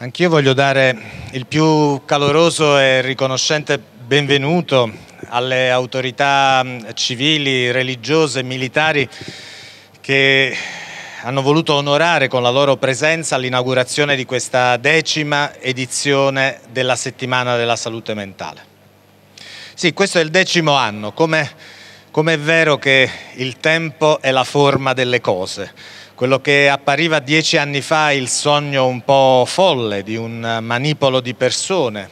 Anch'io voglio dare il più caloroso e riconoscente benvenuto alle autorità mm, civili, religiose, militari che hanno voluto onorare con la loro presenza l'inaugurazione di questa decima edizione della settimana della salute mentale. Sì, questo è il decimo anno, come, come è vero che il tempo è la forma delle cose quello che appariva dieci anni fa il sogno un po' folle di un manipolo di persone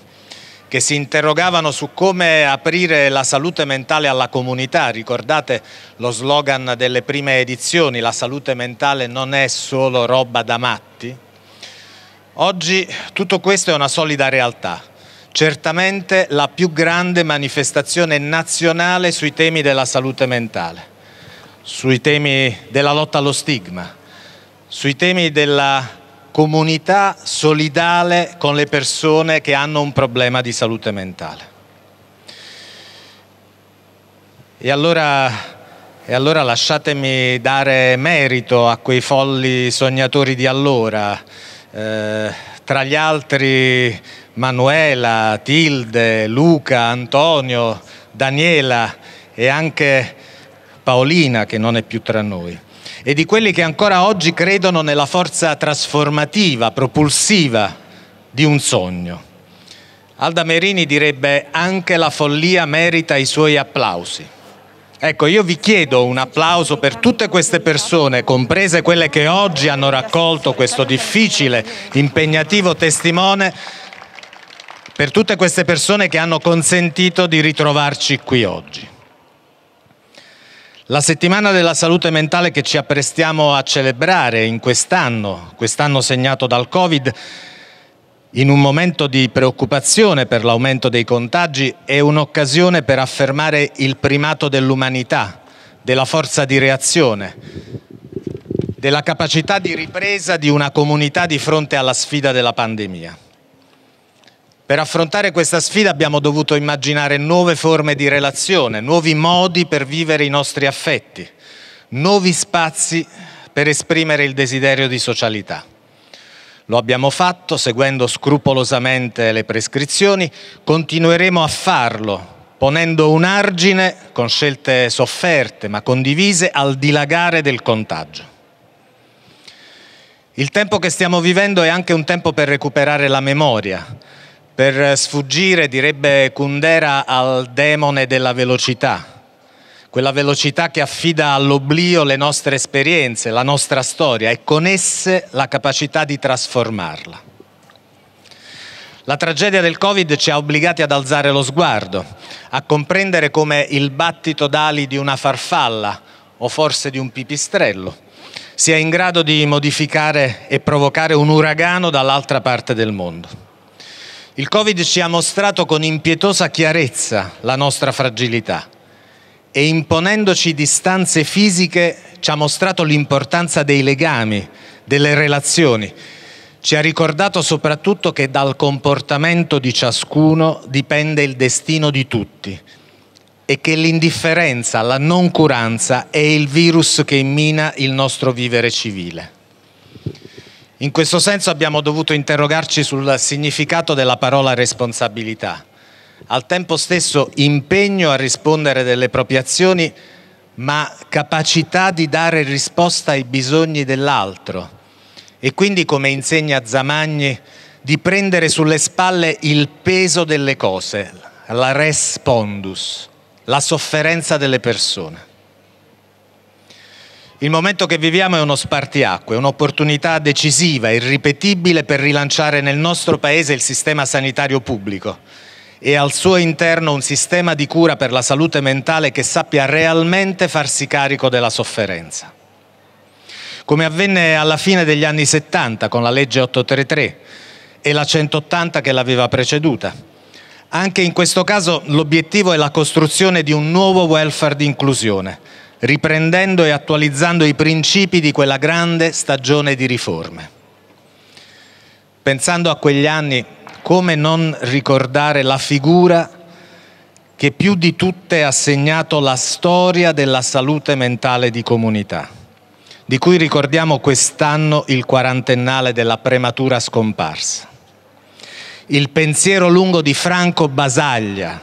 che si interrogavano su come aprire la salute mentale alla comunità. Ricordate lo slogan delle prime edizioni, la salute mentale non è solo roba da matti? Oggi tutto questo è una solida realtà, certamente la più grande manifestazione nazionale sui temi della salute mentale, sui temi della lotta allo stigma, sui temi della comunità solidale con le persone che hanno un problema di salute mentale. E allora, e allora lasciatemi dare merito a quei folli sognatori di allora, eh, tra gli altri Manuela, Tilde, Luca, Antonio, Daniela e anche Paolina che non è più tra noi e di quelli che ancora oggi credono nella forza trasformativa, propulsiva di un sogno. Alda Merini direbbe anche la follia merita i suoi applausi. Ecco, io vi chiedo un applauso per tutte queste persone, comprese quelle che oggi hanno raccolto questo difficile, impegnativo testimone, per tutte queste persone che hanno consentito di ritrovarci qui oggi. La settimana della salute mentale che ci apprestiamo a celebrare in quest'anno, quest'anno segnato dal Covid, in un momento di preoccupazione per l'aumento dei contagi, è un'occasione per affermare il primato dell'umanità, della forza di reazione, della capacità di ripresa di una comunità di fronte alla sfida della pandemia. Per affrontare questa sfida abbiamo dovuto immaginare nuove forme di relazione, nuovi modi per vivere i nostri affetti, nuovi spazi per esprimere il desiderio di socialità. Lo abbiamo fatto seguendo scrupolosamente le prescrizioni, continueremo a farlo ponendo un argine con scelte sofferte ma condivise al dilagare del contagio. Il tempo che stiamo vivendo è anche un tempo per recuperare la memoria, per sfuggire, direbbe Kundera, al demone della velocità, quella velocità che affida all'oblio le nostre esperienze, la nostra storia e con esse la capacità di trasformarla. La tragedia del Covid ci ha obbligati ad alzare lo sguardo, a comprendere come il battito d'ali di una farfalla o forse di un pipistrello sia in grado di modificare e provocare un uragano dall'altra parte del mondo. Il Covid ci ha mostrato con impietosa chiarezza la nostra fragilità e imponendoci distanze fisiche ci ha mostrato l'importanza dei legami, delle relazioni. Ci ha ricordato soprattutto che dal comportamento di ciascuno dipende il destino di tutti e che l'indifferenza, la noncuranza è il virus che mina il nostro vivere civile. In questo senso abbiamo dovuto interrogarci sul significato della parola responsabilità, al tempo stesso impegno a rispondere delle proprie azioni, ma capacità di dare risposta ai bisogni dell'altro e quindi, come insegna Zamagni, di prendere sulle spalle il peso delle cose, la respondus, la sofferenza delle persone. Il momento che viviamo è uno spartiacque, un'opportunità decisiva, irripetibile per rilanciare nel nostro Paese il sistema sanitario pubblico e al suo interno un sistema di cura per la salute mentale che sappia realmente farsi carico della sofferenza. Come avvenne alla fine degli anni 70 con la legge 833 e la 180 che l'aveva preceduta. Anche in questo caso l'obiettivo è la costruzione di un nuovo welfare di inclusione riprendendo e attualizzando i principi di quella grande stagione di riforme. Pensando a quegli anni, come non ricordare la figura che più di tutte ha segnato la storia della salute mentale di comunità, di cui ricordiamo quest'anno il quarantennale della prematura scomparsa. Il pensiero lungo di Franco Basaglia,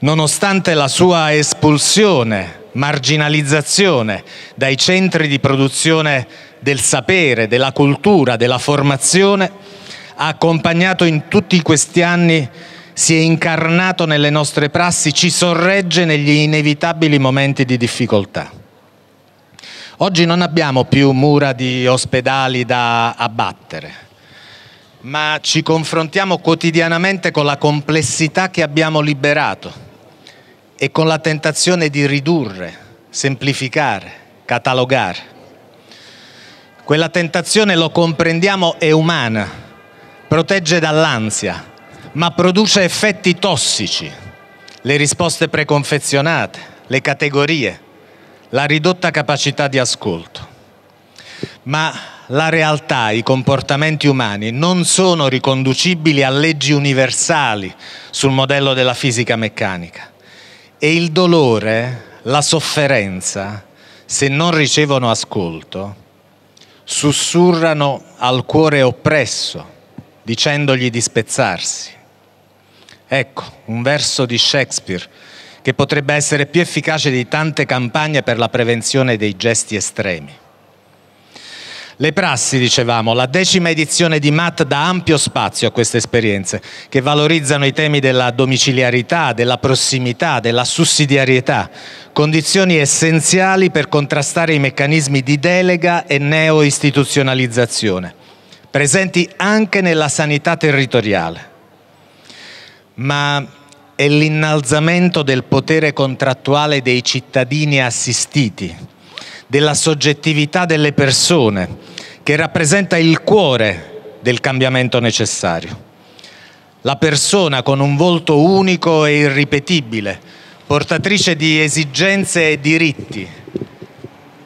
nonostante la sua espulsione marginalizzazione dai centri di produzione del sapere, della cultura, della formazione, ha accompagnato in tutti questi anni, si è incarnato nelle nostre prassi, ci sorregge negli inevitabili momenti di difficoltà. Oggi non abbiamo più mura di ospedali da abbattere, ma ci confrontiamo quotidianamente con la complessità che abbiamo liberato e con la tentazione di ridurre, semplificare, catalogare. Quella tentazione, lo comprendiamo, è umana, protegge dall'ansia, ma produce effetti tossici, le risposte preconfezionate, le categorie, la ridotta capacità di ascolto. Ma la realtà, i comportamenti umani non sono riconducibili a leggi universali sul modello della fisica meccanica e il dolore, la sofferenza, se non ricevono ascolto, sussurrano al cuore oppresso, dicendogli di spezzarsi. Ecco, un verso di Shakespeare che potrebbe essere più efficace di tante campagne per la prevenzione dei gesti estremi. Le prassi, dicevamo, la decima edizione di MAT dà ampio spazio a queste esperienze, che valorizzano i temi della domiciliarità, della prossimità, della sussidiarietà, condizioni essenziali per contrastare i meccanismi di delega e neo-istituzionalizzazione, presenti anche nella sanità territoriale. Ma è l'innalzamento del potere contrattuale dei cittadini assistiti della soggettività delle persone, che rappresenta il cuore del cambiamento necessario. La persona con un volto unico e irripetibile, portatrice di esigenze e diritti,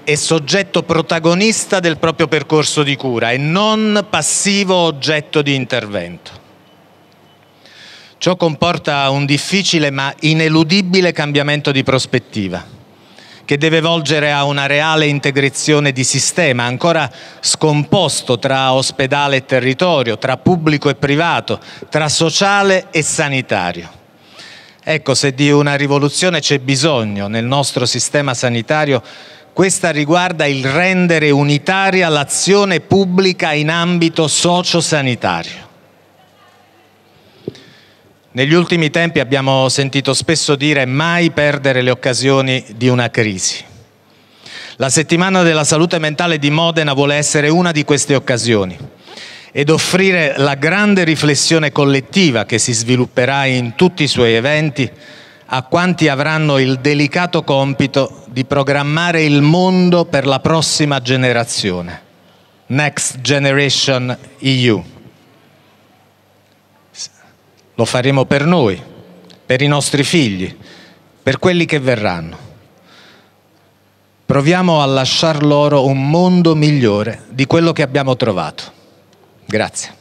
è soggetto protagonista del proprio percorso di cura e non passivo oggetto di intervento. Ciò comporta un difficile ma ineludibile cambiamento di prospettiva che deve volgere a una reale integrazione di sistema, ancora scomposto tra ospedale e territorio, tra pubblico e privato, tra sociale e sanitario. Ecco, se di una rivoluzione c'è bisogno nel nostro sistema sanitario, questa riguarda il rendere unitaria l'azione pubblica in ambito sociosanitario. Negli ultimi tempi abbiamo sentito spesso dire mai perdere le occasioni di una crisi. La settimana della salute mentale di Modena vuole essere una di queste occasioni ed offrire la grande riflessione collettiva che si svilupperà in tutti i suoi eventi a quanti avranno il delicato compito di programmare il mondo per la prossima generazione. Next Generation EU. Lo faremo per noi, per i nostri figli, per quelli che verranno. Proviamo a lasciar loro un mondo migliore di quello che abbiamo trovato. Grazie.